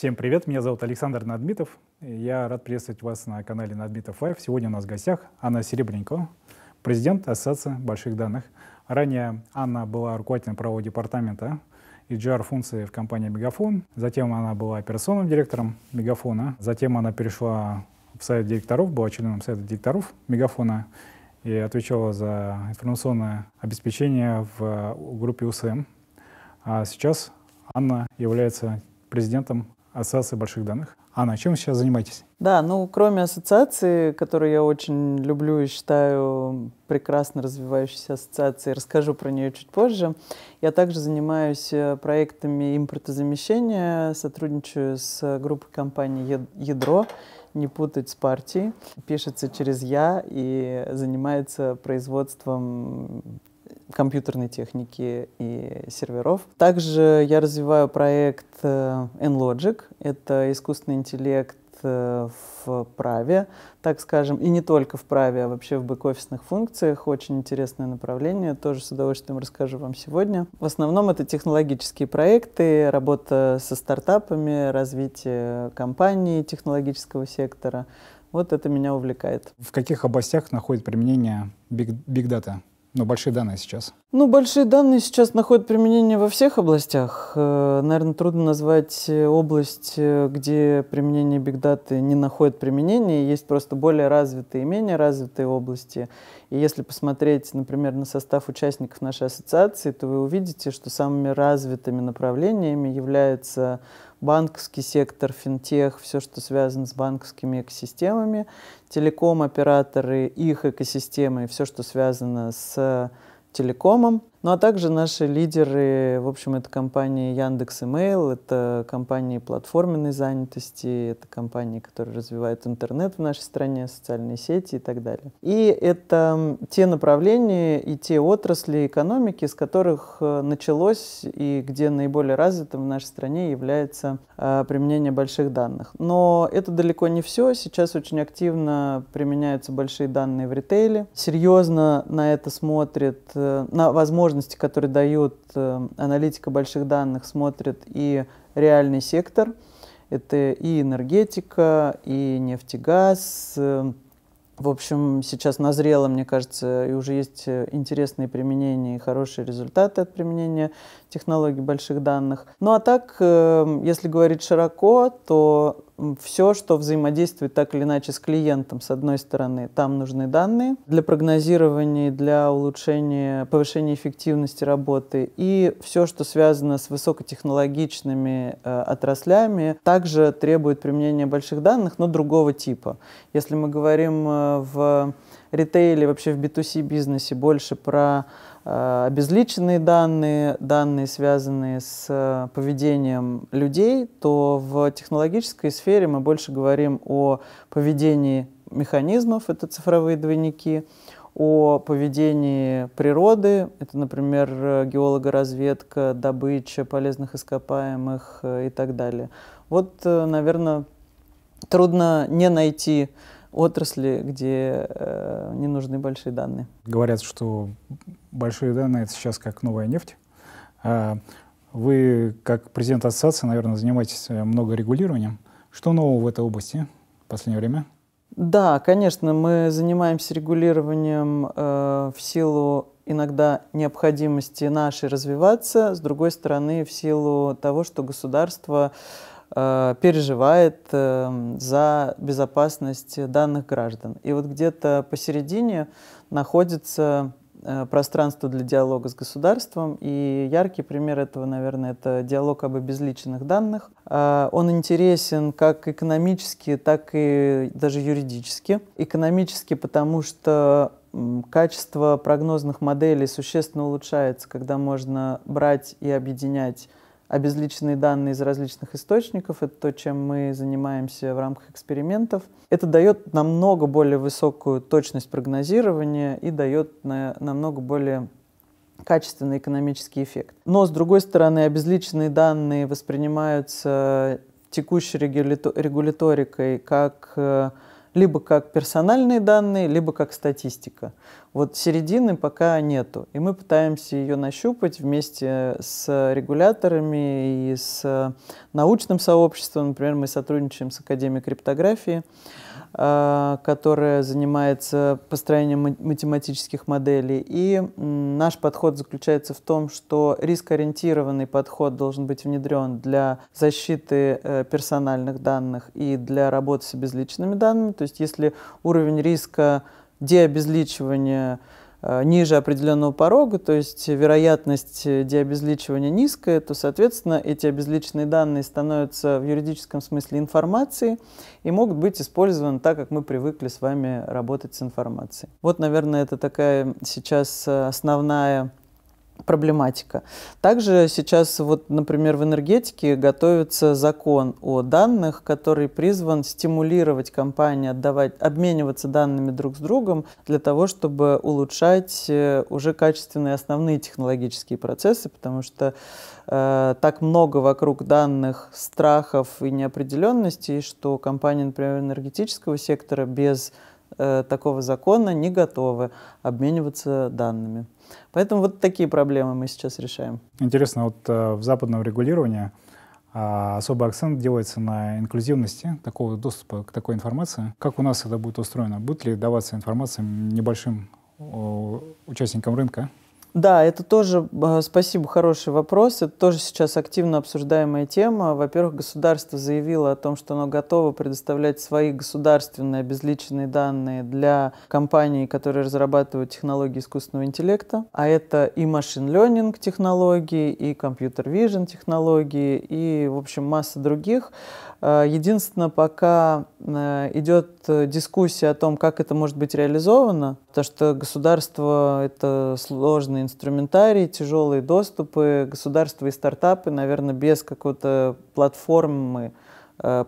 Всем привет, меня зовут Александр Надмитов. Я рад приветствовать вас на канале Надмитов Лайв. Сегодня у нас в гостях Анна Серебренникова, президент Ассоциации больших данных. Ранее Анна была руководителем правового департамента и HR-функции в компании «Мегафон». Затем она была операционным директором «Мегафона». Затем она перешла в совет директоров, была членом совета директоров «Мегафона» и отвечала за информационное обеспечение в группе УСМ. А сейчас Анна является президентом Ассоциации больших данных. Анна, чем вы сейчас занимаетесь? Да, ну кроме ассоциации, которую я очень люблю и считаю прекрасно развивающейся ассоциацией, расскажу про нее чуть позже, я также занимаюсь э, проектами импортозамещения, сотрудничаю с группой компании «Ядро», не путать с партией, пишется через «я» и занимается производством компьютерной техники и серверов. Также я развиваю проект э, NLogic. Это искусственный интеллект э, в праве, так скажем, и не только в праве, а вообще в бэк-офисных функциях. Очень интересное направление, тоже с удовольствием расскажу вам сегодня. В основном это технологические проекты, работа со стартапами, развитие компаний технологического сектора. Вот это меня увлекает. В каких областях находит применение биг-дата? Но большие данные сейчас. Ну, большие данные сейчас находят применение во всех областях. Э, Наверное, трудно назвать э, область, э, где применение бигдаты не находит применения. Есть просто более развитые и менее развитые области. И если посмотреть, например, на состав участников нашей ассоциации, то вы увидите, что самыми развитыми направлениями являются банковский сектор, финтех, все, что связано с банковскими экосистемами, телеком-операторы, их экосистемы, все, что связано с э, телекомом, ну а также наши лидеры, в общем, это компании Яндекс Email, это компании платформенной занятости, это компании, которые развивают интернет в нашей стране, социальные сети и так далее. И это те направления и те отрасли экономики, с которых э, началось и где наиболее развитым в нашей стране является э, применение больших данных. Но это далеко не все. Сейчас очень активно применяются большие данные в ритейле. Серьезно на это смотрит, э, на возможность возможности, которые дает э, аналитика больших данных, смотрит и реальный сектор. Это и энергетика, и нефтегаз. Э, в общем, сейчас назрело, мне кажется, и уже есть интересные применения и хорошие результаты от применения технологий больших данных. Ну а так, э, если говорить широко, то все, что взаимодействует так или иначе с клиентом, с одной стороны, там нужны данные для прогнозирования, для улучшения, повышения эффективности работы, и все, что связано с высокотехнологичными э, отраслями, также требует применения больших данных, но другого типа. Если мы говорим э, в ритейле, вообще в B2C бизнесе больше про Э, обезличенные данные, данные, связанные с э, поведением людей, то в технологической сфере мы больше говорим о поведении механизмов, это цифровые двойники, о поведении природы, это, например, э, геологоразведка, добыча полезных ископаемых и так далее. Вот, наверное, трудно не найти отрасли, где э, не нужны большие данные. Говорят, что большие данные это сейчас как новая нефть. А, вы, как президент ассоциации, наверное, занимаетесь э, много регулированием. Что нового в этой области в последнее время? Да, конечно, мы занимаемся регулированием э, в силу иногда необходимости нашей развиваться, с другой стороны, в силу того, что государство э, Э, переживает э, за безопасность данных граждан. И вот где-то посередине находится э, пространство для диалога с государством. И яркий пример этого, наверное, это диалог об обезличенных данных. Он интересен как экономически, так и даже юридически. Экономически, потому что качество прогнозных моделей существенно улучшается, когда можно брать и объединять обезличенные данные из различных источников. Это то, чем мы занимаемся в рамках экспериментов. Это дает намного более высокую точность прогнозирования и дает на, намного более качественный экономический эффект. Но, с другой стороны, обезличенные данные воспринимаются текущей регуляторикой как э, либо как персональные данные, либо как статистика. Вот середины пока нету, и мы пытаемся ее нащупать вместе с регуляторами и с научным сообществом. Например, мы сотрудничаем с Академией криптографии, а, которая занимается построением математических моделей. И наш подход заключается в том, что рискоориентированный подход должен быть внедрен для защиты э, персональных данных и для работы с безличными данными. То есть если уровень риска деобезличивания э, ниже определенного порога, то есть вероятность деобезличивания низкая, то, соответственно, эти обезличенные данные становятся в юридическом смысле информацией и могут быть использованы так, как мы привыкли с вами работать с информацией. Вот, наверное, это такая сейчас э, основная проблематика. Также сейчас, вот, например, в энергетике готовится закон о данных, который призван стимулировать компании отдавать, обмениваться данными друг с другом для того, чтобы улучшать э, уже качественные основные технологические процессы, потому что э, так много вокруг данных страхов и неопределенностей, что компании, например, энергетического сектора без э, такого закона не готовы обмениваться данными. Поэтому вот такие проблемы мы сейчас решаем. Интересно, вот э, в западном регулировании а особый акцент делается на инклюзивности такого доступа к такой информации. Как у нас это будет устроено? Будет ли даваться информация небольшим участникам рынка? Да, это тоже, э, спасибо, хороший вопрос. Это тоже сейчас активно обсуждаемая тема. Во-первых, государство заявило о том, что оно готово предоставлять свои государственные обезличенные данные для компаний, которые разрабатывают технологии искусственного интеллекта. А это и машин learning технологии, и компьютер vision технологии, и, в общем, масса других. Э, единственное, пока э, идет э, дискуссия о том, как это может быть реализовано, то что государство — это сложный инструментарий, тяжелые доступы, государство и стартапы, наверное, без какой-то платформы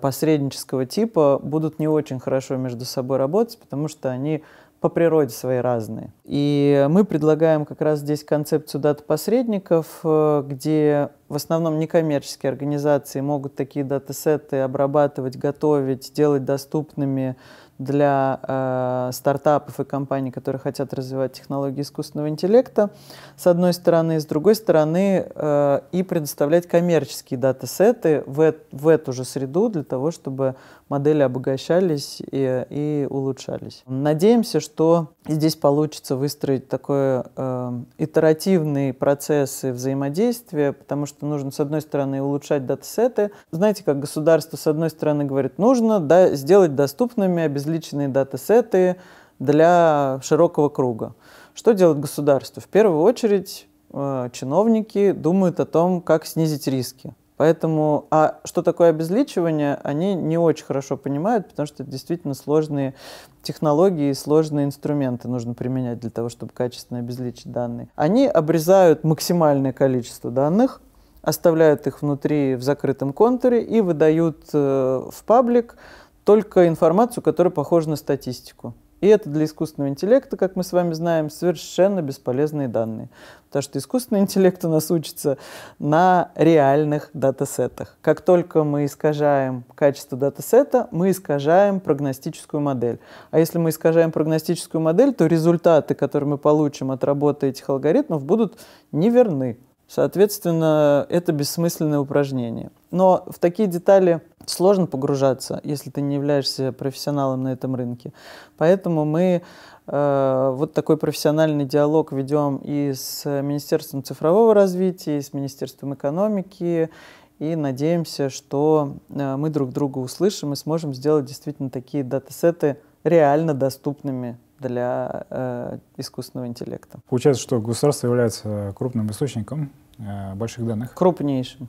посреднического типа будут не очень хорошо между собой работать, потому что они по природе свои разные. И мы предлагаем как раз здесь концепцию дата-посредников, э, где в основном некоммерческие организации могут такие датасеты обрабатывать, готовить, делать доступными для э, стартапов и компаний, которые хотят развивать технологии искусственного интеллекта, с одной стороны, с другой стороны, э, и предоставлять коммерческие датасеты в, в эту же среду для того, чтобы модели обогащались и, и улучшались. Надеемся, что здесь получится выстроить такой э, итеративный процесс и потому что нужно, с одной стороны, улучшать датасеты. Знаете, как государство, с одной стороны, говорит, нужно да, сделать доступными обезличенные датасеты для широкого круга. Что делает государство? В первую очередь э, чиновники думают о том, как снизить риски. Поэтому, а что такое обезличивание, они не очень хорошо понимают, потому что это действительно сложные технологии и сложные инструменты нужно применять для того, чтобы качественно обезличить данные. Они обрезают максимальное количество данных, оставляют их внутри в закрытом контуре и выдают э, в паблик только информацию, которая похожа на статистику. И это для искусственного интеллекта, как мы с вами знаем, совершенно бесполезные данные. Потому что искусственный интеллект у нас учится на реальных датасетах. Как только мы искажаем качество датасета, мы искажаем прогностическую модель. А если мы искажаем прогностическую модель, то результаты, которые мы получим от работы этих алгоритмов, будут неверны. Соответственно, это бессмысленное упражнение. Но в такие детали сложно погружаться, если ты не являешься профессионалом на этом рынке. Поэтому мы э, вот такой профессиональный диалог ведем и с Министерством цифрового развития, и с Министерством экономики, и надеемся, что э, мы друг друга услышим и сможем сделать действительно такие датасеты реально доступными для э, искусственного интеллекта. Получается, что государство является крупным источником э, больших данных? Крупнейшим.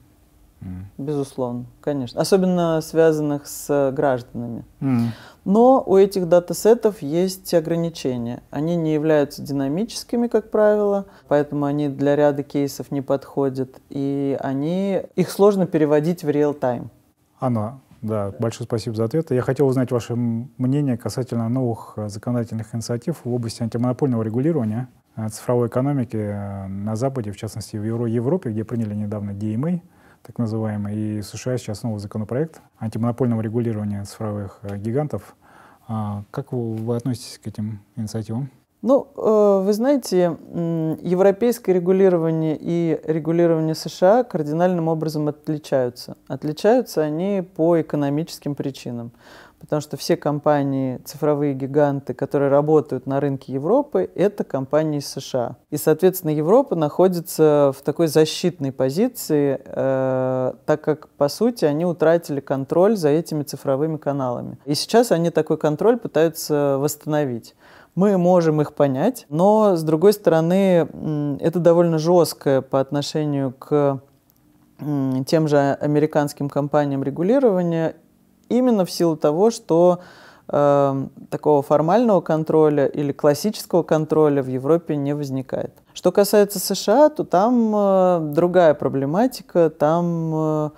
Mm. Безусловно, конечно. Особенно связанных с э, гражданами. Mm. Но у этих датасетов есть ограничения. Они не являются динамическими, как правило, поэтому они для ряда кейсов не подходят. И они, их сложно переводить в реал-тайм. Анна, да, да, большое спасибо за ответ. Я хотел узнать ваше мнение касательно новых э, законодательных инициатив в области антимонопольного регулирования э, цифровой экономики на Западе, в частности в Европе, где приняли недавно DMA, так называемый, и США сейчас новый законопроект антимонопольного регулирования цифровых э, гигантов. А, как вы относитесь к этим инициативам? Ну, э, вы знаете, европейское регулирование и регулирование США кардинальным образом отличаются. Отличаются они по экономическим причинам, потому что все компании, цифровые гиганты, которые работают на рынке Европы, это компании США. И, соответственно, Европа находится в такой защитной позиции, э, так как, по сути, они утратили контроль за этими цифровыми каналами. И сейчас они такой контроль пытаются восстановить мы можем их понять, но, с другой стороны, это довольно жесткое по отношению к тем же американским компаниям регулирования, именно в силу того, что э, такого формального контроля или классического контроля в Европе не возникает. Что касается США, то там э, другая проблематика, там э,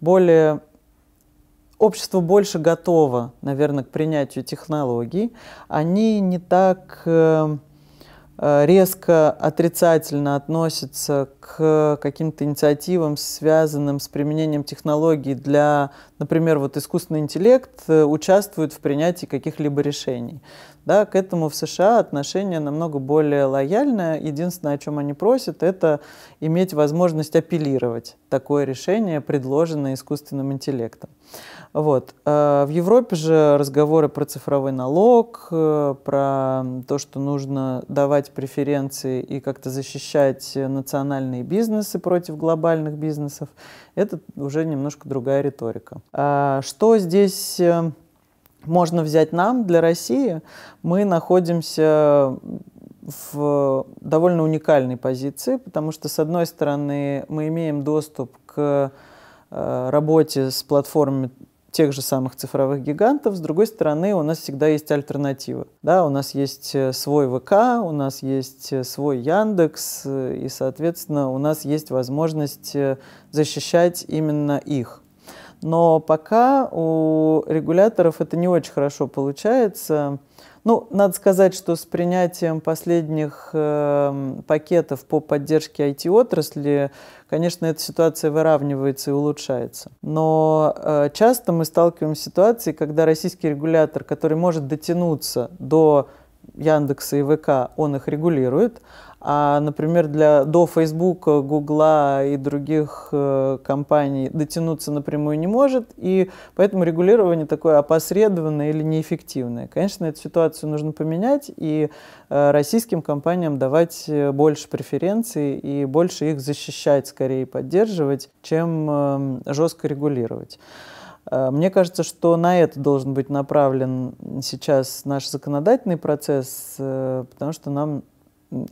более общество больше готово, наверное, к принятию технологий, они не так э, э, резко отрицательно относятся к каким-то инициативам, связанным с применением технологий для, например, вот искусственный интеллект э, участвует в принятии каких-либо решений. Да, к этому в США отношение намного более лояльное. Единственное, о чем они просят, это иметь возможность апеллировать такое решение, предложенное искусственным интеллектом. Вот. Э, в Европе же разговоры про цифровой налог, э, про то, что нужно давать преференции и как-то защищать национальные бизнесы против глобальных бизнесов, это уже немножко другая риторика. А что здесь э, можно взять нам для России? Мы находимся в довольно уникальной позиции, потому что, с одной стороны, мы имеем доступ к работе с платформами тех же самых цифровых гигантов. С другой стороны, у нас всегда есть альтернатива. Да, у нас есть э, свой ВК, у нас есть э, свой Яндекс, э, и, соответственно, у нас есть возможность защищать именно их. Но пока у регуляторов это не очень хорошо получается. Ну, надо сказать, что с принятием последних э, пакетов по поддержке IT-отрасли, конечно, эта ситуация выравнивается и улучшается. Но э, часто мы сталкиваемся с ситуацией, когда российский регулятор, который может дотянуться до Яндекса и ВК, он их регулирует, а, например, для, до Facebook, Google э, и других э, компаний дотянуться напрямую не может, и поэтому регулирование такое опосредованное или неэффективное. Конечно, эту ситуацию нужно поменять и э, российским компаниям давать э, больше преференций и больше их защищать, скорее поддерживать, чем э, жестко регулировать. Э, мне кажется, что на это должен быть направлен сейчас наш законодательный процесс, потому что нам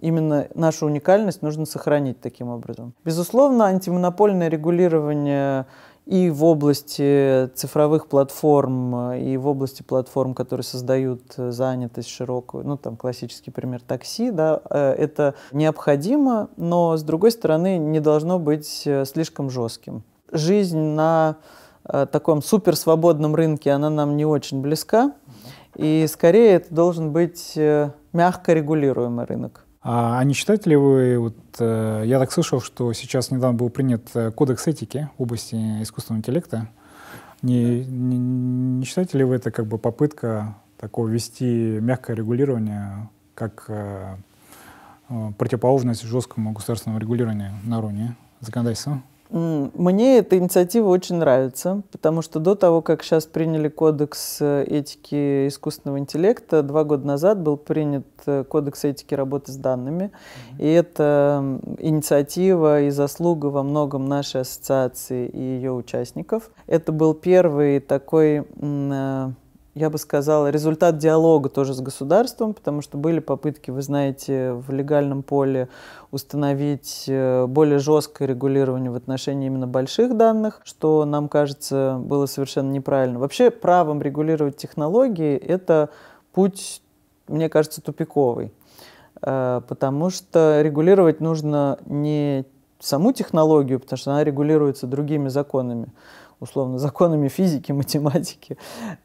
именно нашу уникальность нужно сохранить таким образом. Безусловно, антимонопольное регулирование и в области цифровых платформ, и в области платформ, которые создают э, занятость широкую, ну там классический пример такси, да, э, это необходимо, но с другой стороны не должно быть э, слишком жестким. Жизнь на таком суперсвободном рынке, она нам не очень близка, и скорее это должен быть мягко регулируемый рынок. А, а не считаете ли вы, вот, э, я так слышал, что сейчас недавно был принят э, кодекс этики в области искусственного интеллекта. Не, не, не считаете ли вы это как бы попытка такого ввести мягкое регулирование как э, противоположность жесткому государственному регулированию на уровне законодательства? Мне эта инициатива очень нравится, потому что до того, как сейчас приняли кодекс э, этики искусственного интеллекта, два года назад был принят э, кодекс этики работы с данными. Mm-hmm. И это инициатива и заслуга во многом нашей ассоциации и ее участников. Это был первый такой э, я бы сказала, результат диалога тоже с государством, потому что были попытки, вы знаете, в легальном поле установить э, более жесткое регулирование в отношении именно больших данных, что нам кажется было совершенно неправильно. Вообще правом регулировать технологии – это путь, мне кажется, тупиковый, э, потому что регулировать нужно не саму технологию, потому что она регулируется другими законами, условно, законами физики, математики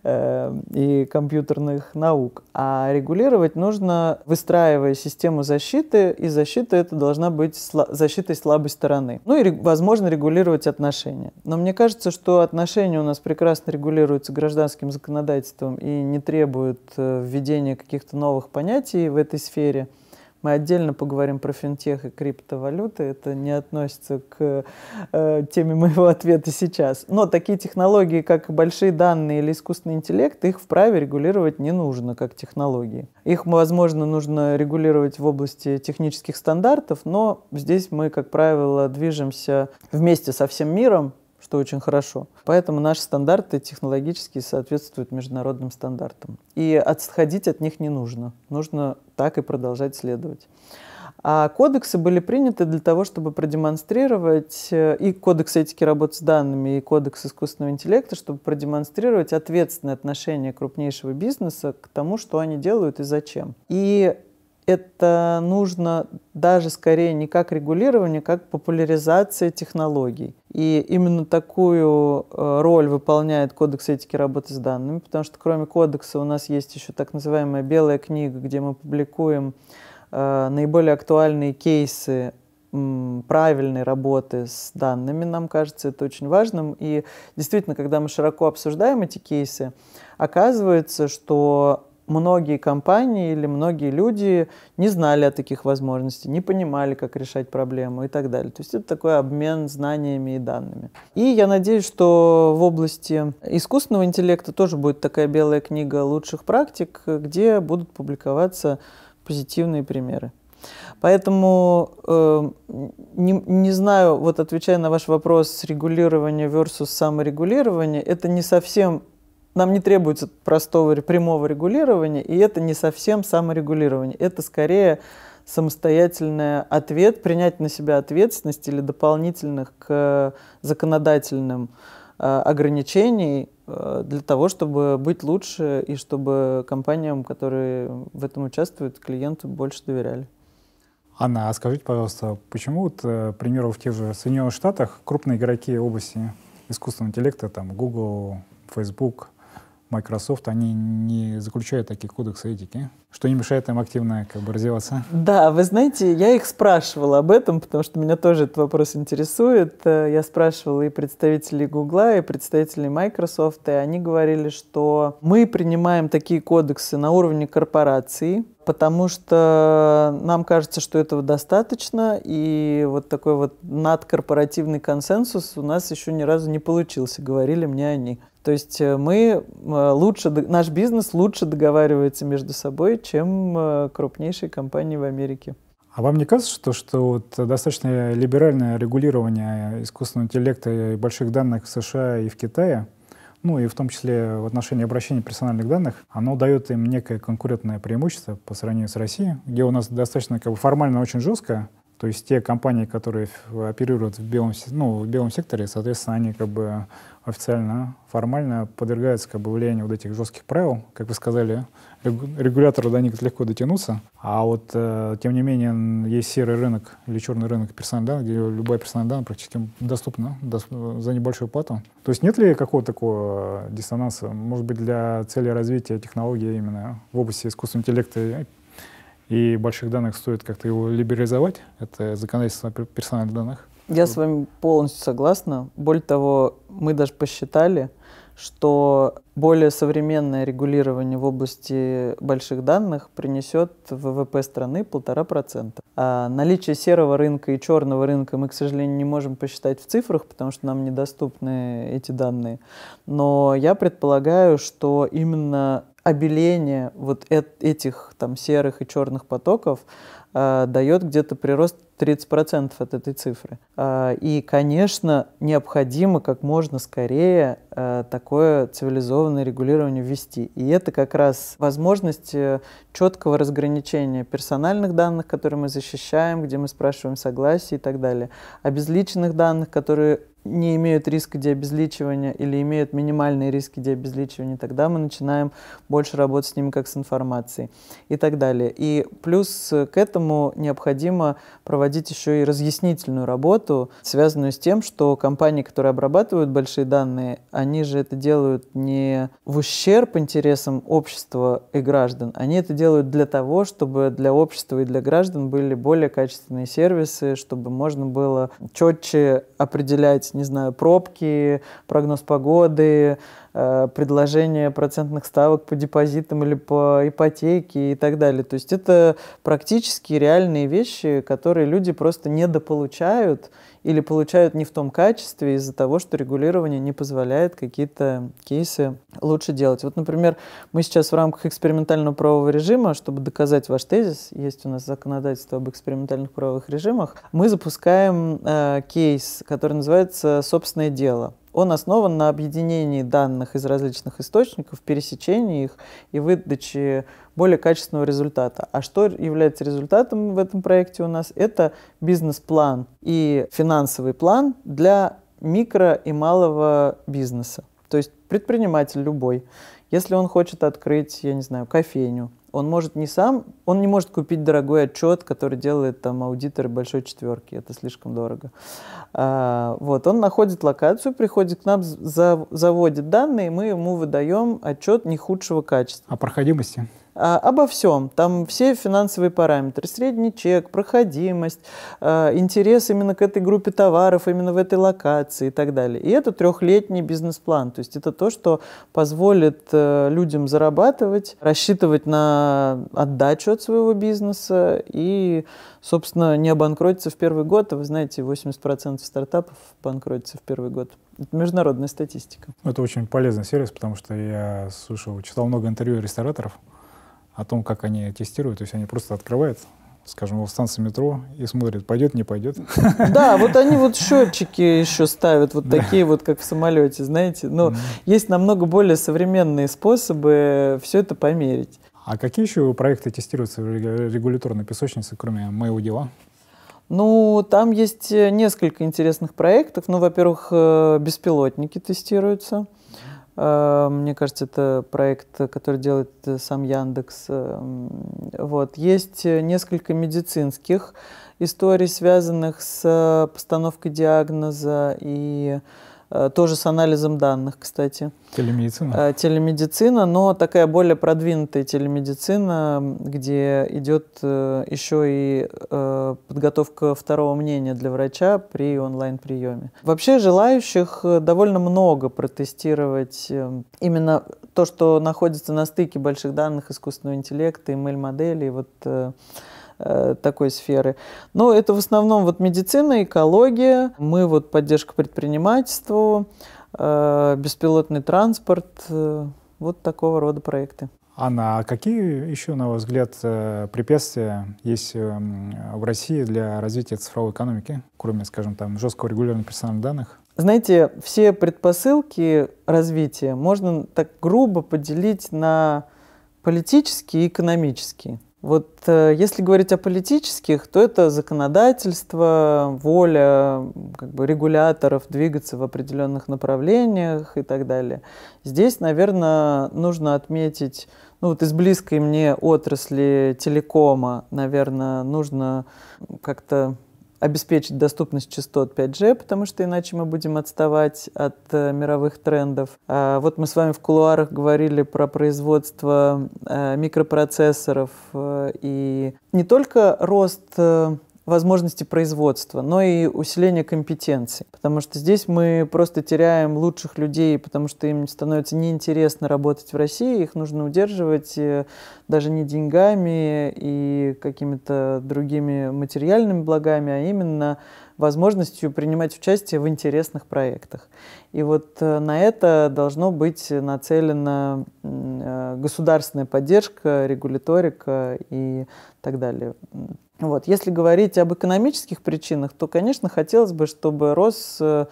э, и компьютерных наук. А регулировать нужно, выстраивая систему защиты, и защита это должна быть сла- защитой слабой стороны. Ну и, возможно, регулировать отношения. Но мне кажется, что отношения у нас прекрасно регулируются гражданским законодательством и не требуют э, введения каких-то новых понятий в этой сфере – мы отдельно поговорим про финтех и криптовалюты. Это не относится к э, теме моего ответа сейчас. Но такие технологии, как большие данные или искусственный интеллект, их вправе регулировать не нужно, как технологии. Их, возможно, нужно регулировать в области технических стандартов, но здесь мы, как правило, движемся вместе со всем миром что очень хорошо. Поэтому наши стандарты технологические соответствуют международным стандартам. И отходить от них не нужно. Нужно так и продолжать следовать. А кодексы были приняты для того, чтобы продемонстрировать э, и кодекс этики работы с данными, и кодекс искусственного интеллекта, чтобы продемонстрировать ответственное отношение крупнейшего бизнеса к тому, что они делают и зачем. И это нужно даже скорее не как регулирование, как популяризация технологий. И именно такую э, роль выполняет Кодекс этики работы с данными, потому что кроме кодекса у нас есть еще так называемая белая книга, где мы публикуем э, наиболее актуальные кейсы правильной работы с данными, нам кажется это очень важным. И действительно, когда мы широко обсуждаем эти кейсы, оказывается, что многие компании или многие люди не знали о таких возможностях, не понимали, как решать проблему и так далее. То есть это такой обмен знаниями и данными. И я надеюсь, что в области искусственного интеллекта тоже будет такая белая книга лучших практик, где будут публиковаться позитивные примеры. Поэтому э, не, не знаю, вот отвечая на ваш вопрос, регулирование versus саморегулирование, это не совсем нам не требуется простого прямого регулирования, и это не совсем саморегулирование. Это скорее самостоятельный ответ, принять на себя ответственность или дополнительных к законодательным э, ограничений э, для того, чтобы быть лучше и чтобы компаниям, которые в этом участвуют, клиенты больше доверяли. Анна, а скажите, пожалуйста, почему, вот, э, к примеру, в тех же Соединенных Штатах крупные игроки области искусственного интеллекта, там Google, Facebook, Microsoft, они не заключают такие кодексы этики, что не мешает им активно как бы развиваться. Да, вы знаете, я их спрашивала об этом, потому что меня тоже этот вопрос интересует. Э, я спрашивала и представителей Гугла, и представителей Microsoft, и они говорили, что мы принимаем такие кодексы на уровне корпорации, потому что нам кажется, что этого достаточно, и вот такой вот надкорпоративный консенсус у нас еще ни разу не получился, говорили мне они. То есть э, мы э, лучше, наш бизнес лучше договаривается между собой, чем э, крупнейшие компании в Америке. А вам не кажется, что, что вот достаточно либеральное регулирование искусственного интеллекта и больших данных в США и в Китае, ну и в том числе в отношении обращения персональных данных, оно дает им некое конкурентное преимущество по сравнению с Россией, где у нас достаточно как бы, формально очень жестко, то есть те компании, которые оперируют в белом, ну, в белом секторе, соответственно, они как бы официально, формально подвергается как бы, влиянию вот этих жестких правил. Как вы сказали, регулятору до них легко дотянуться. А вот, э, тем не менее, есть серый рынок или черный рынок персональных данных, где любая персональная данная практически доступна доступ, за небольшую плату. То есть нет ли какого-то такого э, диссонанса, может быть, для цели развития технологии именно в области искусственного интеллекта и больших данных стоит как-то его либерализовать, это законодательство персональных данных? Я с вами полностью согласна. Более того, мы даже посчитали, что более современное регулирование в области больших данных принесет ВВП страны полтора процента. А наличие серого рынка и черного рынка мы, к сожалению, не можем посчитать в цифрах, потому что нам недоступны эти данные. Но я предполагаю, что именно обеление вот этих там серых и черных потоков э, дает где-то прирост 30% от этой цифры. А, и, конечно, необходимо как можно скорее а, такое цивилизованное регулирование ввести. И это как раз возможность э, четкого разграничения персональных данных, которые мы защищаем, где мы спрашиваем согласие и так далее, обезличенных а данных, которые не имеют риска диабезличивания или имеют минимальные риски диабезличивания, тогда мы начинаем больше работать с ними как с информацией и так далее. И плюс э, к этому необходимо проводить еще и разъяснительную работу, связанную с тем, что компании, которые обрабатывают большие данные, они же это делают не в ущерб интересам общества и граждан, они это делают для того, чтобы для общества и для граждан были более качественные сервисы, чтобы можно было четче определять не знаю, пробки, прогноз погоды, э, предложение процентных ставок по депозитам или по ипотеке и так далее. То есть это практически реальные вещи, которые люди просто недополучают, или получают не в том качестве из-за того, что регулирование не позволяет какие-то кейсы лучше делать. Вот, например, мы сейчас в рамках экспериментального правового режима, чтобы доказать ваш тезис, есть у нас законодательство об экспериментальных правовых режимах, мы запускаем э, кейс, который называется «Собственное дело». Он основан на объединении данных из различных источников, пересечении их и выдаче более качественного результата. А что является результатом в этом проекте у нас? Это бизнес-план и финансовый план для микро и малого бизнеса. То есть предприниматель любой, если он хочет открыть, я не знаю, кофейню, он может не сам, он не может купить дорогой отчет, который делает там аудитор большой четверки, это слишком дорого. А, вот, он находит локацию, приходит к нам, за, заводит данные, мы ему выдаем отчет не худшего качества. О проходимости? А, обо всем. Там все финансовые параметры, средний чек, проходимость, а, интерес именно к этой группе товаров, именно в этой локации и так далее. И это трехлетний бизнес-план. То есть это то, что позволит э, людям зарабатывать, рассчитывать на отдачу от своего бизнеса и, собственно, не обанкротиться в первый год. А вы знаете, 80% стартапов банкротится в первый год. Это международная статистика. Это очень полезный сервис, потому что я слышал, читал много интервью рестораторов, о том, как они тестируют. То есть они просто открывают скажем, его в станции метро и смотрят пойдет, не пойдет. Да, вот они вот счетчики еще ставят, вот да. такие вот, как в самолете, знаете. Но ну, mm. есть намного более современные способы все это померить. А какие еще проекты тестируются в регуляторной песочнице, кроме моего дела? Ну, там есть э, несколько интересных проектов. Ну, во-первых, э, беспилотники тестируются. Mm. Э, мне кажется, это проект, который делает э, сам Яндекс. Э, вот. Есть несколько медицинских историй, связанных с постановкой диагноза и Э, тоже с анализом данных, кстати. Телемедицина. Э, телемедицина, но такая более продвинутая телемедицина, где идет э, еще и подготовка второго мнения для врача при онлайн-приеме. Вообще желающих довольно много протестировать именно то, что находится на стыке больших данных, искусственного интеллекта, ML-моделей, вот Э, такой сферы. Но это в основном вот медицина, экология, мы вот поддержка предпринимательству, э, беспилотный транспорт, э, вот такого рода проекты. Анна, а какие еще, на ваш взгляд, препятствия есть в России для развития цифровой экономики, кроме, скажем, там, жесткого регулирования персональных данных? Знаете, все предпосылки развития можно так грубо поделить на политические и экономические. Вот э, если говорить о политических, то это законодательство, воля как бы, регуляторов двигаться в определенных направлениях и так далее. Здесь, наверное, нужно отметить, ну вот из близкой мне отрасли телекома, наверное, нужно как-то обеспечить доступность частот 5G, потому что иначе мы будем отставать от э, мировых трендов. А вот мы с вами в кулуарах говорили про производство э, микропроцессоров э, и не только рост э, возможности производства, но и усиление компетенций. Потому что здесь мы просто теряем лучших людей, потому что им становится неинтересно работать в России, их нужно удерживать э, даже не деньгами и какими-то другими материальными благами, а именно возможностью принимать участие в интересных проектах. И вот э, на это должно быть нацелена э, государственная поддержка, регуляторика и так далее. Вот. Если говорить об экономических причинах, то, конечно, хотелось бы, чтобы рос э,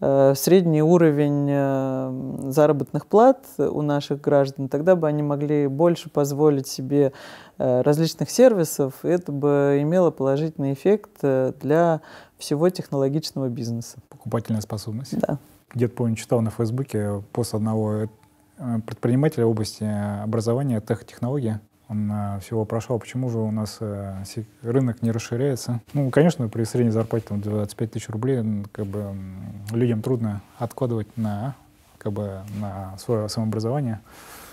э, средний уровень э, заработных плат у наших граждан, тогда бы они могли больше позволить себе различных сервисов, и это бы имело положительный эффект для всего технологичного бизнеса. Покупательная способность. Да. Дед, помню, читал на Фейсбуке пост одного предпринимателя в области образования, технологии он э, всего прошел. Почему же у нас э, рынок не расширяется? Ну, конечно, при средней зарплате там, 25 тысяч рублей как бы, людям трудно откладывать на, как бы, на свое самообразование.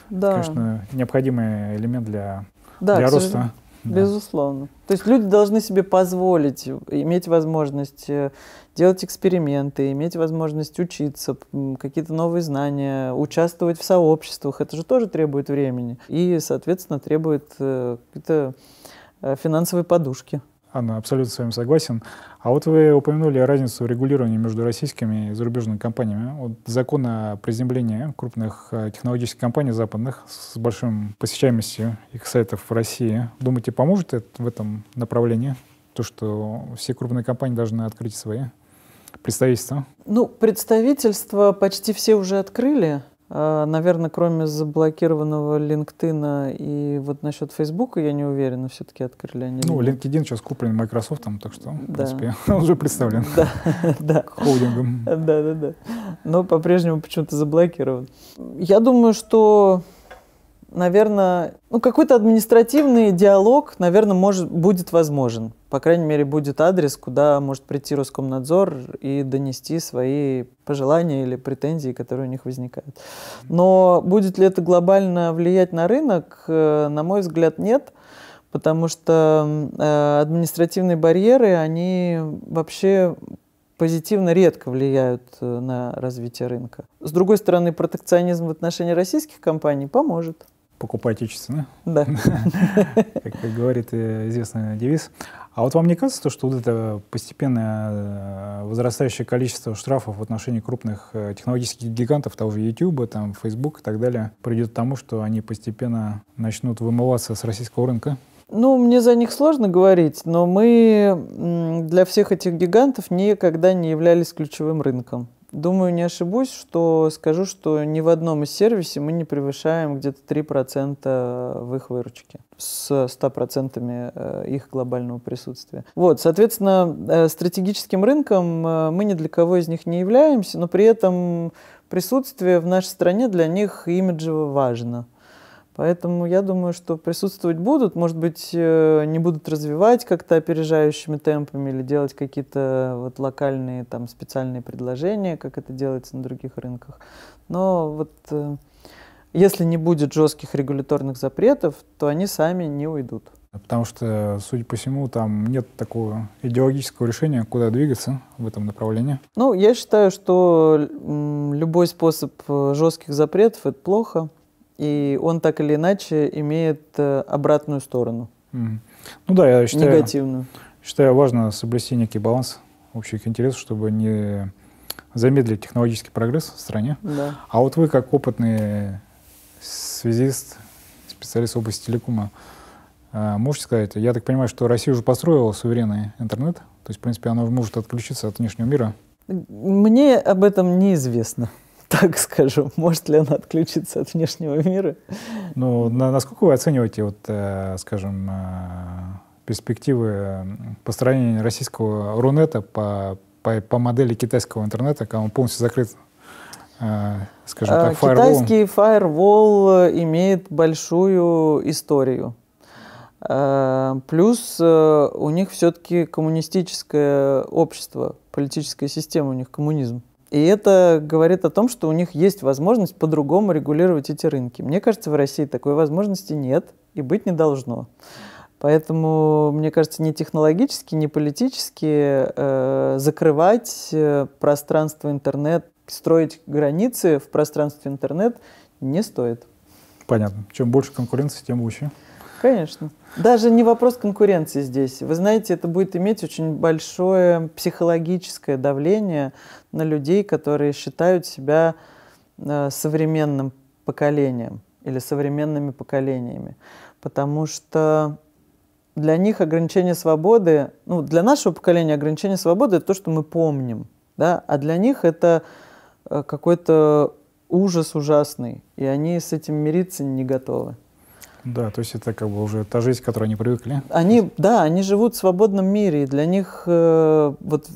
Да. Это, конечно, необходимый элемент для, да, для роста. Безусловно. То есть люди должны себе позволить э, иметь возможность э, делать эксперименты, иметь возможность учиться, какие-то новые знания, участвовать в сообществах. Это же тоже требует времени. И, соответственно, требует э, какие-то финансовые подушки. Анна, абсолютно с вами согласен. А вот вы упомянули разницу регулировании между российскими и зарубежными компаниями. Вот закон о приземлении крупных э, технологических компаний западных с большим посещаемостью их сайтов в России. Думаете, поможет это в этом направлении? То, что все крупные компании должны открыть свои представительства? Ну, представительства почти все уже открыли. А, наверное, кроме заблокированного LinkedIn и вот насчет Facebook, я не уверена, все-таки открыли они. Ну, LinkedIn сейчас куплен Microsoft, так что, в да. принципе, уже представлен. Да, да. Холдингом. Да, да, да. Но по-прежнему почему-то заблокирован. Я думаю, что наверное, ну, какой-то административный диалог, наверное, может, будет возможен по крайней мере, будет адрес, куда может прийти Роскомнадзор и донести свои пожелания или претензии, которые у них возникают. Но будет ли это глобально влиять на рынок? Э, на мой взгляд, нет, потому что э, административные барьеры, они вообще позитивно редко влияют э, на развитие рынка. С другой стороны, протекционизм в отношении российских компаний поможет покупать отечественно. Да. Как говорит известный девиз. А вот вам не кажется, что вот это постепенное э, возрастающее количество штрафов в отношении крупных э, технологических гигантов, того же YouTube, там, Facebook и так далее, придет к тому, что они постепенно начнут вымываться с российского рынка? Ну, мне за них сложно говорить, но мы для всех этих гигантов никогда не являлись ключевым рынком. Думаю, не ошибусь, что скажу, что ни в одном из сервисов мы не превышаем где-то 3% в их выручке с 100% э, их глобального присутствия. Вот, соответственно, э, стратегическим рынком э, мы ни для кого из них не являемся, но при этом присутствие в нашей стране для них имиджево важно. Поэтому я думаю, что присутствовать будут, может быть, э, не будут развивать как-то опережающими темпами или делать какие-то вот локальные там специальные предложения, как это делается на других рынках. Но вот э, если не будет жестких регуляторных запретов, то они сами не уйдут. Потому что, судя по всему, там нет такого идеологического решения, куда двигаться в этом направлении. Ну, я считаю, что любой способ э, жестких запретов — это плохо и он так или иначе имеет э, обратную сторону. Mm. Ну да, я считаю... Негативную. Считаю, важно соблюсти некий баланс общих интересов, чтобы не замедлить технологический прогресс в стране. Да. А вот вы, как опытный связист, специалист в области телекома, э, можете сказать, я так понимаю, что Россия уже построила суверенный интернет, то есть, в принципе, она может отключиться от внешнего мира? Мне об этом неизвестно так скажем, может ли она отключиться от внешнего мира? Ну, на, насколько вы оцениваете, вот, э, скажем, э, перспективы э, построения российского Рунета по, по, по модели китайского интернета, когда он полностью закрыт, э, скажем э, так, firewall. Китайский фаервол имеет большую историю. Плюс у них все-таки коммунистическое общество, политическая система, у них коммунизм. И это говорит о том, что у них есть возможность по-другому регулировать эти рынки. Мне кажется, в России такой возможности нет и быть не должно. Поэтому, мне кажется, не технологически, не политически э, закрывать э, пространство интернет, строить границы в пространстве интернет не стоит. Понятно. Чем больше конкуренции, тем лучше. Конечно. Даже не вопрос конкуренции здесь. Вы знаете, это будет иметь очень большое психологическое давление на людей, которые считают себя э, современным поколением или современными поколениями. Потому что для них ограничение свободы, ну, для нашего поколения ограничение свободы это то, что мы помним, да, а для них это э, какой-то ужас ужасный, и они с этим мириться не готовы. Да, то есть это как бы уже та жизнь, к которой они привыкли. Они, да, они живут в свободном мире, и для них э, вот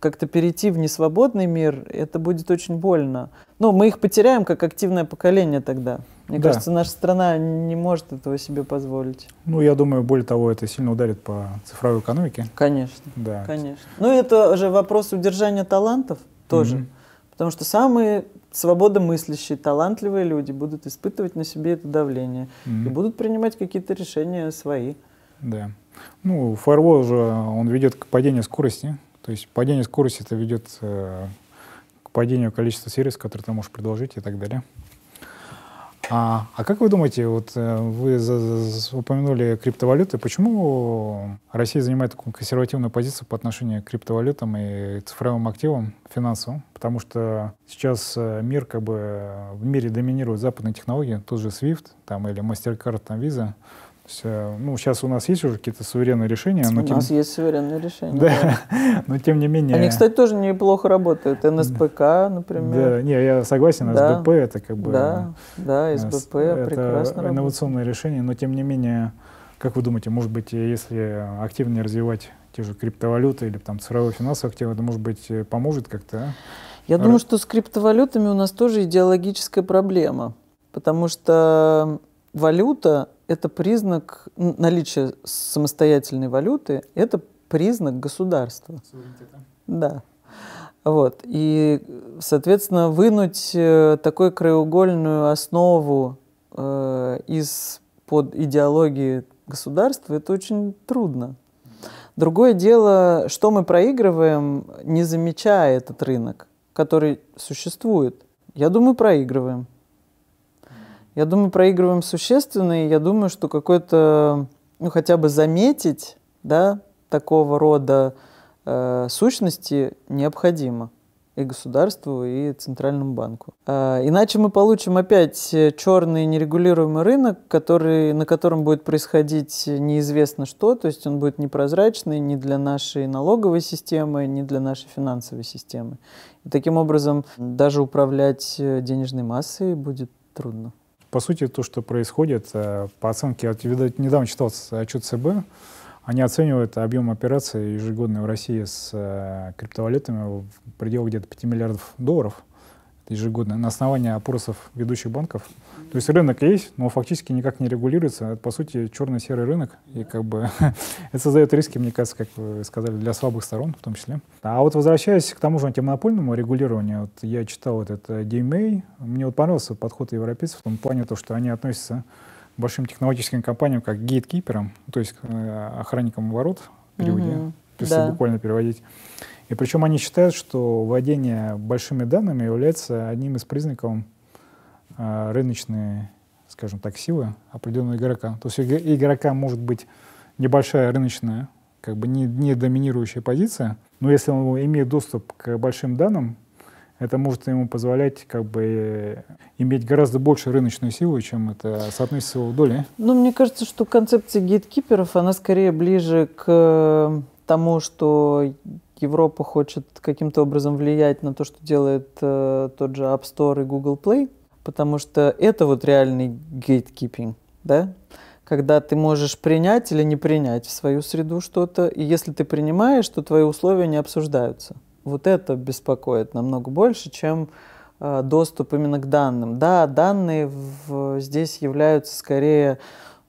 как-то перейти в несвободный мир, это будет очень больно. Ну, мы их потеряем как активное поколение тогда. Мне да. кажется, наша страна не может этого себе позволить. Ну, я думаю, более того, это сильно ударит по цифровой экономике. Конечно. Да. Конечно. Ну, это же вопрос удержания талантов тоже. Mm-hmm. Потому что самые свободомыслящие, талантливые люди будут испытывать на себе это давление mm-hmm. и будут принимать какие-то решения свои. Да. Ну, фаервол же, он ведет к падению скорости. То есть падение скорости это ведет э, к падению количества сервисов, которые ты можешь предложить и так далее. А, а как вы думаете, вот э, вы за, за, упомянули криптовалюты, почему Россия занимает такую консервативную позицию по отношению к криптовалютам и цифровым активам финансовым? Потому что сейчас э, мир как бы в мире доминируют западные технологии, тот же SWIFT там, или MasterCard, там Visa — есть, э, ну, сейчас у нас есть уже какие-то суверенные решения. Но у тем... нас есть суверенные решения. Да. но тем не менее... Они, кстати, тоже неплохо работают. НСПК, например. Да, не, я согласен, да. СБП это как бы... Да, да, э, СБП это прекрасно Это инновационное работает. решение, но тем не менее, как вы думаете, может быть, э, если активнее развивать те же криптовалюты или там цифровые финансовые активы, это, может быть, поможет как-то? А? Я думаю, что с криптовалютами у нас тоже идеологическая проблема, потому что валюта это признак наличия самостоятельной валюты, это признак государства. Суверенитета. Да. Вот. И, соответственно, вынуть э, такую краеугольную основу э, из под идеологии государства это очень трудно. Другое дело, что мы проигрываем, не замечая этот рынок, который существует. Я думаю, проигрываем. Я думаю, проигрываем существенно, и я думаю, что какой-то, ну, хотя бы заметить, да, такого рода э, сущности необходимо и государству, и Центральному банку. А, иначе мы получим опять э, черный нерегулируемый рынок, который, на котором будет происходить неизвестно что, то есть он будет непрозрачный ни для нашей налоговой системы, ни для нашей финансовой системы. И таким образом даже управлять э, денежной массой будет трудно по сути, то, что происходит э, по оценке, я видать, недавно читал отчет ЦБ, они оценивают объем операций ежегодно в России с э, криптовалютами в пределах где-то 5 миллиардов долларов ежегодно на основании опросов ведущих банков. То есть рынок есть, но фактически никак не регулируется. Это, по сути, черно-серый рынок. И как бы это создает риски, мне кажется, как вы сказали, для слабых сторон в том числе. А вот возвращаясь к тому же антимонопольному регулированию, вот я читал вот это DMA. Мне вот понравился подход европейцев в том плане, то, что они относятся к большим технологическим компаниям как к гейткиперам, то есть к э, охранникам ворот в переводе, угу, если да. буквально переводить. И причем они считают, что владение большими данными является одним из признаков э, рыночной, скажем так, силы определенного игрока. То есть у игрока может быть небольшая рыночная, как бы не, не доминирующая позиция, но если он имеет доступ к большим данным, это может ему позволять как бы э, иметь гораздо больше рыночную силу, чем это соотносится с его долей. Ну, мне кажется, что концепция гейткиперов, она скорее ближе к э, тому, что Европа хочет каким-то образом влиять на то, что делает э, тот же App Store и Google Play, потому что это вот реальный гейткипинг, да? Когда ты можешь принять или не принять в свою среду что-то, и если ты принимаешь, то твои условия не обсуждаются. Вот это беспокоит намного больше, чем э, доступ именно к данным. Да, данные в, здесь являются скорее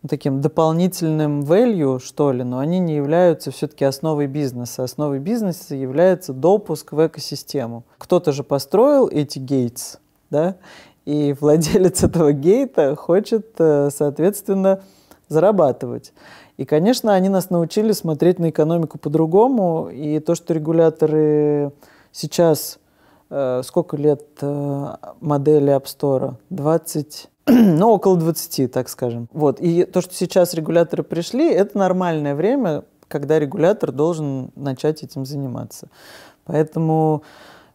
таким дополнительным value, что ли, но они не являются все-таки основой бизнеса. Основой бизнеса является допуск в экосистему. Кто-то же построил эти гейтс, да, и владелец этого гейта хочет, э, соответственно, зарабатывать. И, конечно, они нас научили смотреть на экономику по-другому, и то, что регуляторы сейчас, э, сколько лет э, модели App Store? 20 ну, около 20, так скажем. Вот. И то, что сейчас регуляторы пришли, это нормальное время, когда регулятор должен начать этим заниматься. Поэтому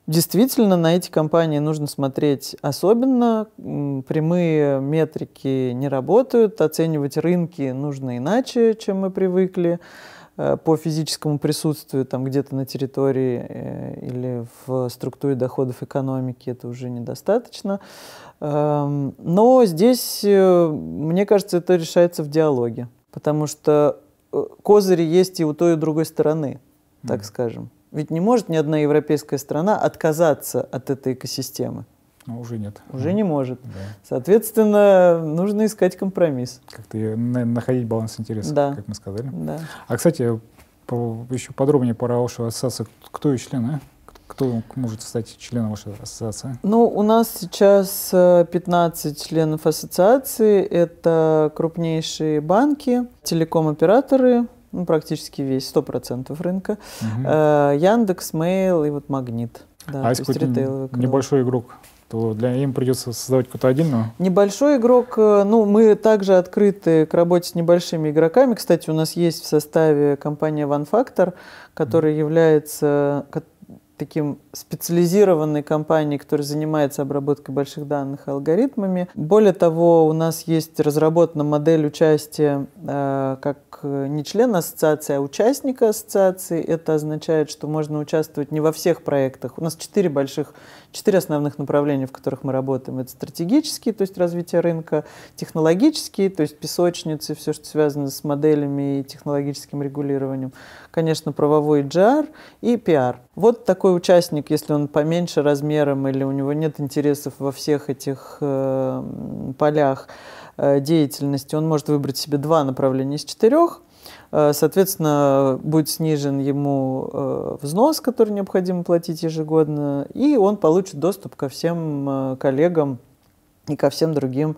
действительно на эти компании нужно смотреть особенно. Прямые метрики не работают, оценивать рынки нужно иначе, чем мы привыкли э, по физическому присутствию там где-то на территории э, или в структуре доходов экономики это уже недостаточно. Эм, но здесь, э, мне кажется, это решается в диалоге, потому что э, козыри есть и у той, и у другой стороны, так mm. скажем. Ведь не может ни одна европейская страна отказаться от этой экосистемы. Ну, уже нет. Уже mm. не может. Да. Соответственно, нужно искать компромисс. Как-то находить баланс интересов, да. как мы сказали. Да. А, кстати, еще подробнее про Ошу Ассаса. Кто ее члены? А? Кто может стать членом вашей ассоциации? Ну, у нас сейчас 15 э, членов ассоциации. Это крупнейшие банки, телеком-операторы, ну, практически весь, 100% рынка, угу. Яндекс, Мейл и вот Магнит. Да, а если небольшой игрок, то для им придется создавать какую-то отдельную? Небольшой игрок, э, ну, мы также открыты к работе с небольшими игроками. Кстати, у нас есть в составе компания One Factor, которая mm. является, таким специализированной компанией, которая занимается обработкой больших данных алгоритмами. Более того, у нас есть разработана модель участия э, как э, не члена ассоциации, а участника ассоциации. Это означает, что можно участвовать не во всех проектах. У нас четыре больших, четыре основных направления, в которых мы работаем. Это стратегические, то есть развитие рынка, технологические, то есть песочницы, все, что связано с моделями и технологическим регулированием, конечно, правовой джар и пиар. Вот такой участник, если он поменьше размером или у него нет интересов во всех этих э, полях э, деятельности, он может выбрать себе два направления из четырех э, – соответственно, будет снижен ему э, взнос, который необходимо платить ежегодно, и он получит доступ ко всем э, коллегам и ко всем другим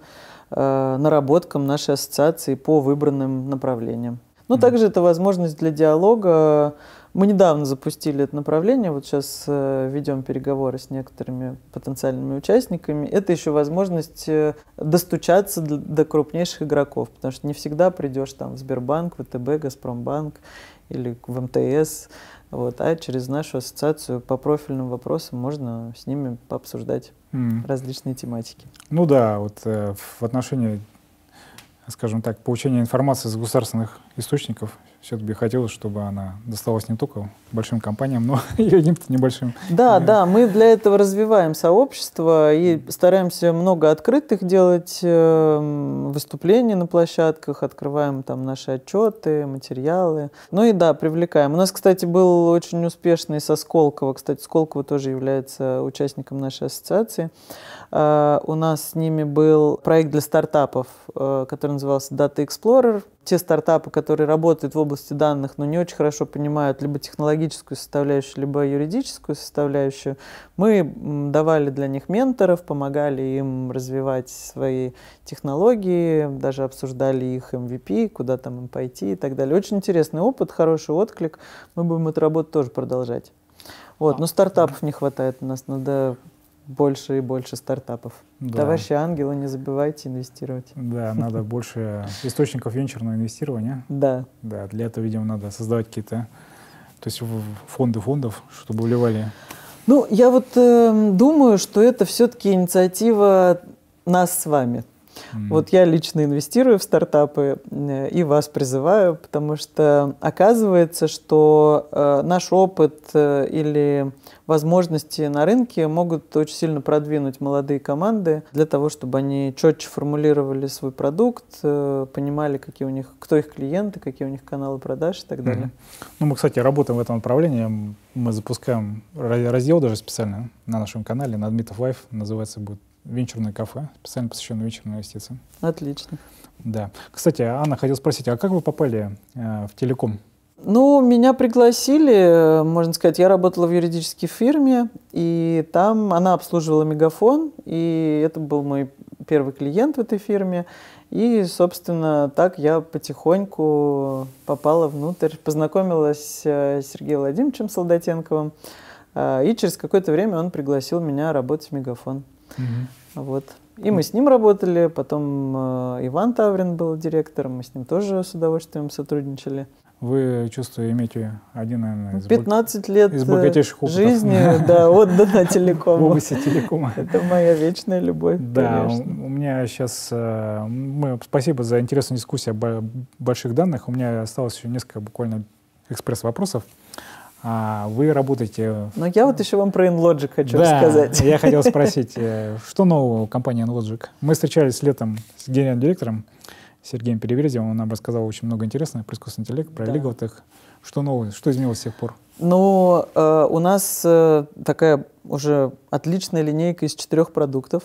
наработкам нашей ассоциации по выбранным направлениям. Но ну, также это возможность для диалога. Мы недавно запустили это направление, вот сейчас э, ведем переговоры с некоторыми потенциальными участниками. Это еще возможность э, достучаться до крупнейших игроков, потому что не всегда придешь там в Сбербанк, ВТБ, Газпромбанк или в МТС, вот, а через нашу ассоциацию по профильным вопросам можно с ними пообсуждать mm. различные тематики. Ну да, вот э, в отношении скажем так, получение информации из государственных источников, все-таки хотелось, чтобы она досталась не только большим компаниям, но и одним то небольшим. Да, и... Э, да, мы для этого развиваем сообщество и стараемся много открытых делать э, выступлений на площадках, открываем там наши отчеты, материалы. Ну и да, привлекаем. У нас, кстати, был очень успешный со Сколково. Кстати, Сколково тоже является участником нашей ассоциации. Э, у нас с ними был проект для стартапов, э, который назывался Data Explorer. Те стартапы, которые работают в области данных, но не очень хорошо понимают либо технологическую составляющую, либо юридическую составляющую, мы давали для них менторов, помогали им развивать свои технологии, даже обсуждали их MVP, куда там им пойти и так далее. Очень интересный опыт, хороший отклик. Мы будем эту работу тоже продолжать. Вот, а, но стартапов не хватает у нас, надо больше и больше стартапов. Да. Товарищи ангелы, не забывайте инвестировать. Да, надо больше источников венчурного инвестирования. Да. Да, для этого, видимо, надо создавать какие-то, то есть фонды фондов, чтобы вливали. Ну, я вот э, думаю, что это все-таки инициатива нас с вами. Вот я лично инвестирую в стартапы э, и вас призываю, потому что оказывается, что э, наш опыт э, или возможности на рынке могут очень сильно продвинуть молодые команды для того, чтобы они четче формулировали свой продукт, понимали, какие у них, кто их клиенты, какие у них каналы продаж и так далее. Ну, мы, кстати, работаем в этом направлении. Мы запускаем раздел даже специально на нашем канале, на Admit Life, называется будет венчурное кафе, специально посвященное венчурным инвестициям. Отлично. Да. Кстати, Анна хотел спросить, а как вы попали э, в телеком? Ну, меня пригласили, э, можно сказать, я работала в юридической фирме, и там она обслуживала мегафон, и это был мой первый клиент в этой фирме. И, собственно, так я потихоньку попала внутрь, познакомилась э, с Сергеем Владимировичем Солдатенковым, э, и через какое-то время он пригласил меня работать в мегафон. Угу. Вот. И мы с ним работали, потом э, Иван Таврин был директором, мы с ним тоже с удовольствием сотрудничали. Вы, чувствую, имеете один, наверное, из 15 бо... лет из э, богатейших опытов. жизни, да, отдана телекому. В области телекома. Это моя вечная любовь, Да, у меня сейчас... Э, мы, спасибо за интересную дискуссию о больших данных. У меня осталось еще несколько буквально экспресс-вопросов. А, вы работаете... Но ну, я вот еще вам про InLogic хочу да, рассказать. я хотел спросить, э, что нового у компании InLogic? Мы встречались летом с генеральным директором Сергеем Переверзевым, он нам рассказал очень много интересного про искусственный интеллект, про да. Лиготых. Что нового, что изменилось с тех пор? Ну, э, у нас э, такая уже отличная линейка из четырех продуктов.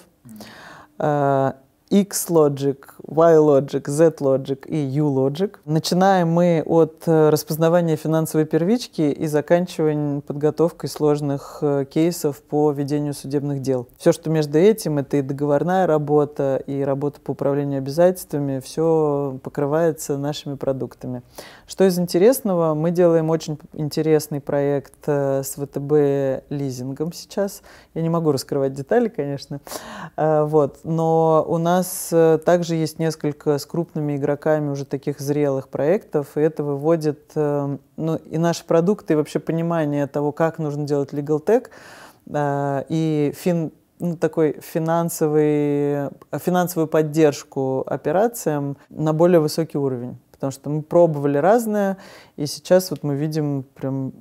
Mm. X-Logic, Y-Logic, Z-Logic и U-Logic. Начинаем мы от э, распознавания финансовой первички и заканчиваем подготовкой сложных э, кейсов по ведению судебных дел. Все, что между этим, это и договорная работа, и работа по управлению обязательствами, все покрывается нашими продуктами. Что из интересного, мы делаем очень интересный проект э, с ВТБ лизингом сейчас. Я не могу раскрывать детали, конечно. Вот. Но у нас нас э, также есть несколько с крупными игроками уже таких зрелых проектов, и это выводит, э, ну, и наши продукты, и вообще понимание того, как нужно делать legal tech, э, и фин, ну, такой финансовый, финансовую поддержку операциям на более высокий уровень. Потому что мы пробовали разное, и сейчас вот мы видим прям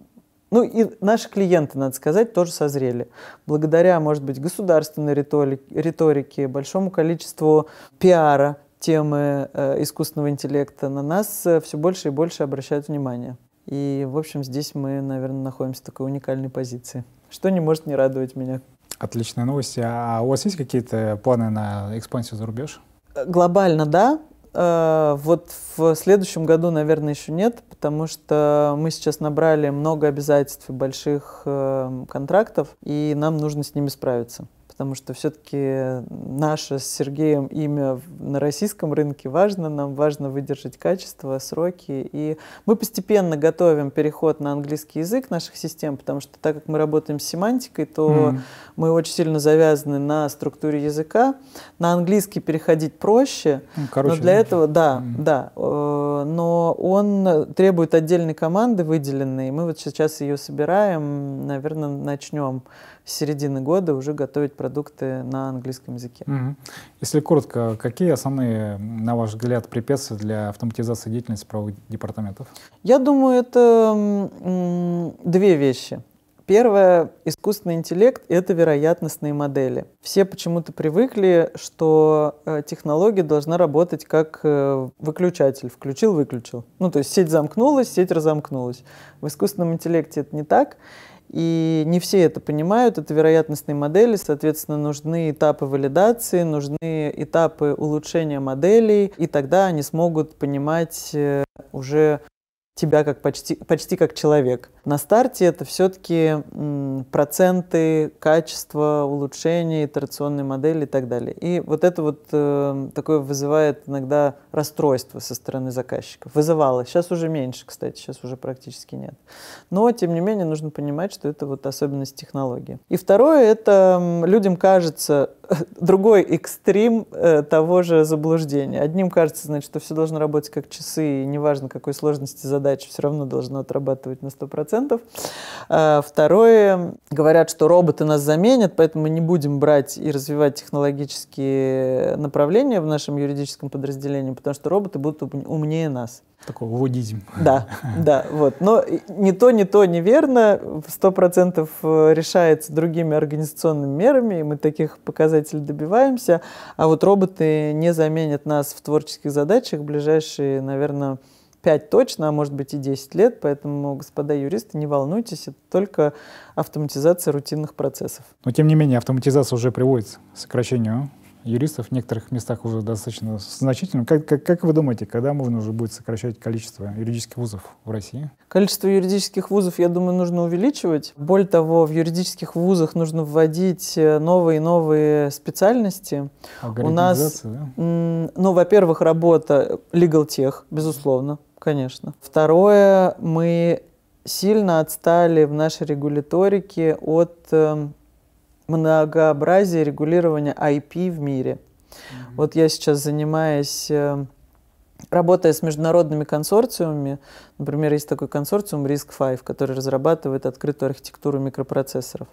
ну и наши клиенты, надо сказать, тоже созрели. Благодаря, может быть, государственной риторике, риторике большому количеству пиара темы э, искусственного интеллекта на нас э, все больше и больше обращают внимание. И, в общем, здесь мы, наверное, находимся в такой уникальной позиции, что не может не радовать меня. Отличная новость. А у вас есть какие-то планы на экспансию за рубеж? Э, глобально, да. Э, вот в следующем году, наверное, еще нет, потому что мы сейчас набрали много обязательств и больших эм, контрактов, и нам нужно с ними справиться потому что все-таки наше с Сергеем имя на российском рынке важно, нам важно выдержать качество, сроки, и мы постепенно готовим переход на английский язык наших систем, потому что так как мы работаем с семантикой, то mm. мы очень сильно завязаны на структуре языка, на английский переходить проще, ну, Короче, но для этого, да, mm. да, э, но он требует отдельной команды выделенной, мы вот сейчас ее собираем, наверное, начнем с середины года уже готовить продукты на английском языке. Угу. Если коротко, какие основные, на ваш взгляд, препятствия для автоматизации деятельности правовых департаментов? Я думаю, это две вещи. Первое, искусственный интеллект — это вероятностные модели. Все почему-то привыкли, что э, технология должна работать как э, выключатель. Включил-выключил. Ну, то есть сеть замкнулась, сеть разомкнулась. В искусственном интеллекте это не так. И не все это понимают, это вероятностные модели, соответственно, нужны этапы валидации, нужны этапы улучшения моделей, и тогда они смогут понимать э, уже тебя как почти, почти как человек. На старте это все-таки проценты, качество, улучшение, итерационные модели и так далее. И вот это вот э, такое вызывает иногда расстройство со стороны заказчиков. Вызывало. Сейчас уже меньше, кстати, сейчас уже практически нет. Но, тем не менее, нужно понимать, что это вот особенность технологии. И второе, это людям кажется, другой экстрим э, того же заблуждения. Одним кажется, значит, что все должно работать как часы, и неважно, какой сложности задачи, все равно должно отрабатывать на 100%. А, второе, говорят, что роботы нас заменят, поэтому мы не будем брать и развивать технологические направления в нашем юридическом подразделении, потому что роботы будут умнее нас такой водизм. Да, да, вот. Но не то, не то неверно, сто процентов э, решается другими организационными мерами, и мы таких показателей добиваемся, а вот роботы не заменят нас в творческих задачах ближайшие, наверное, 5 точно, а может быть и 10 лет, поэтому, господа юристы, не волнуйтесь, это только автоматизация рутинных процессов. Но тем не менее, автоматизация уже приводит к сокращению юристов в некоторых местах уже достаточно значительным. Как, как, как вы думаете, когда можно уже будет сокращать количество юридических вузов в России? Количество юридических вузов, я думаю, нужно увеличивать. Более того, в юридических вузах нужно вводить э, новые и новые специальности. У нас, да? ну, во-первых, работа legal тех, безусловно, конечно. Второе, мы сильно отстали в нашей регуляторике от эм, многообразие регулирования IP в мире. Mm-hmm. Вот я сейчас занимаюсь э, работая с международными консорциумами, например, есть такой консорциум RISC-V, который разрабатывает открытую архитектуру микропроцессоров.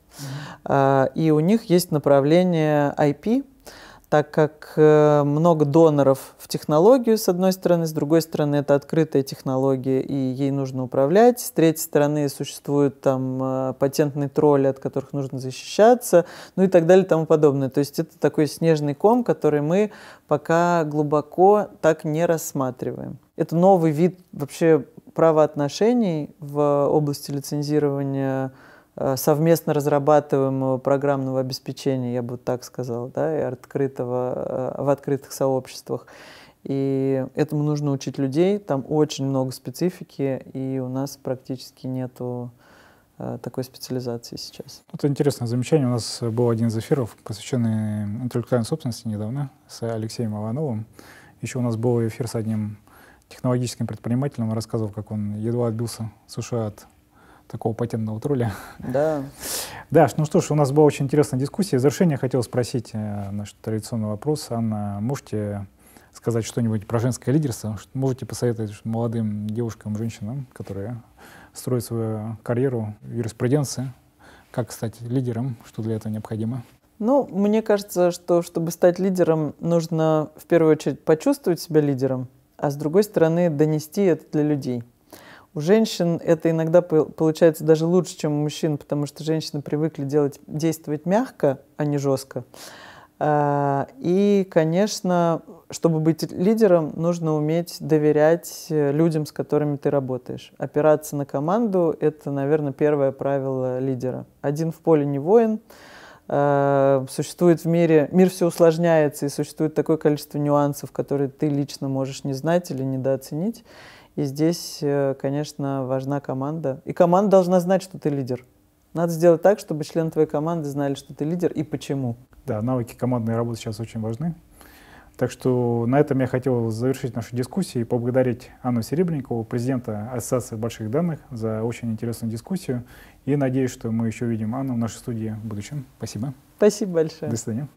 Mm-hmm. И у них есть направление IP, так как э, много доноров в технологию, с одной стороны, с другой стороны, это открытая технология, и ей нужно управлять, с третьей стороны, существуют там э, патентные тролли, от которых нужно защищаться, ну и так далее и тому подобное. То есть это такой снежный ком, который мы пока глубоко так не рассматриваем. Это новый вид вообще правоотношений в области лицензирования Э, совместно разрабатываемого программного обеспечения, я бы так сказал, да, и открытого, э, в открытых сообществах. И этому нужно учить людей, там очень много специфики, и у нас практически нету э, такой специализации сейчас. Это интересное замечание. У нас был один из эфиров, посвященный интеллектуальной собственности недавно, с Алексеем Ивановым. Еще у нас был эфир с одним технологическим предпринимателем, рассказывал, как он едва отбился в США от такого патентного тролля. Да. Даш, ну что ж, у нас была очень интересная дискуссия. В завершение хотел спросить э, наш традиционный вопрос. Анна, можете сказать что-нибудь про женское лидерство? Можете посоветовать молодым девушкам, женщинам, которые строят свою карьеру в юриспруденции? Как стать лидером? Что для этого необходимо? Ну, мне кажется, что чтобы стать лидером, нужно в первую очередь почувствовать себя лидером, а с другой стороны донести это для людей. У женщин это иногда получается даже лучше, чем у мужчин, потому что женщины привыкли делать, действовать мягко, а не жестко. А, и, конечно, чтобы быть лидером, нужно уметь доверять э, людям, с которыми ты работаешь. Опираться на команду – это, наверное, первое правило лидера. Один в поле не воин. А, существует в мире, мир все усложняется, и существует такое количество нюансов, которые ты лично можешь не знать или недооценить. И здесь, э, конечно, важна команда. И команда должна знать, что ты лидер. Надо сделать так, чтобы члены твоей команды знали, что ты лидер и почему. Да, навыки командной работы сейчас очень важны. Так что на этом я хотел завершить нашу дискуссию и поблагодарить Анну Серебренникову, президента Ассоциации больших данных, за очень интересную дискуссию. И надеюсь, что мы еще увидим Анну в нашей студии в будущем. Спасибо. Спасибо большое. До свидания.